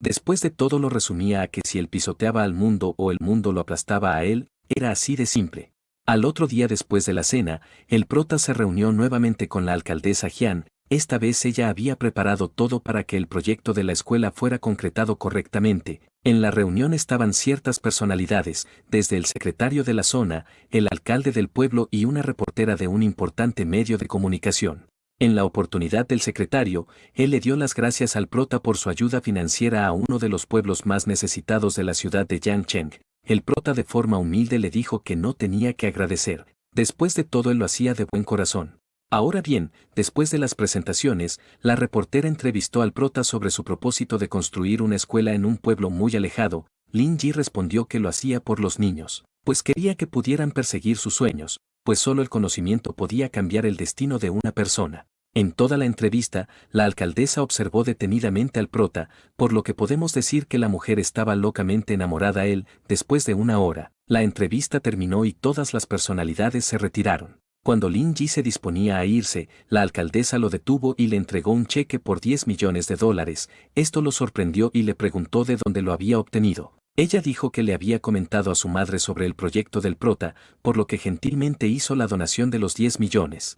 Después de todo lo resumía a que si él pisoteaba al mundo o el mundo lo aplastaba a él, era así de simple. Al otro día después de la cena, el prota se reunió nuevamente con la alcaldesa Jian, esta vez ella había preparado todo para que el proyecto de la escuela fuera concretado correctamente. En la reunión estaban ciertas personalidades, desde el secretario de la zona, el alcalde del pueblo y una reportera de un importante medio de comunicación. En la oportunidad del secretario, él le dio las gracias al prota por su ayuda financiera a uno de los pueblos más necesitados de la ciudad de Yangcheng. El prota de forma humilde le dijo que no tenía que agradecer. Después de todo él lo hacía de buen corazón. Ahora bien, después de las presentaciones, la reportera entrevistó al prota sobre su propósito de construir una escuela en un pueblo muy alejado. Lin Ji respondió que lo hacía por los niños, pues quería que pudieran perseguir sus sueños, pues solo el conocimiento podía cambiar el destino de una persona. En toda la entrevista, la alcaldesa observó detenidamente al prota, por lo que podemos decir que la mujer estaba locamente enamorada a él, después de una hora. La entrevista terminó y todas las personalidades se retiraron. Cuando Lin Ji se disponía a irse, la alcaldesa lo detuvo y le entregó un cheque por 10 millones de dólares. Esto lo sorprendió y le preguntó de dónde lo había obtenido. Ella dijo que le había comentado a su madre sobre el proyecto del prota, por lo que gentilmente hizo la donación de los 10 millones.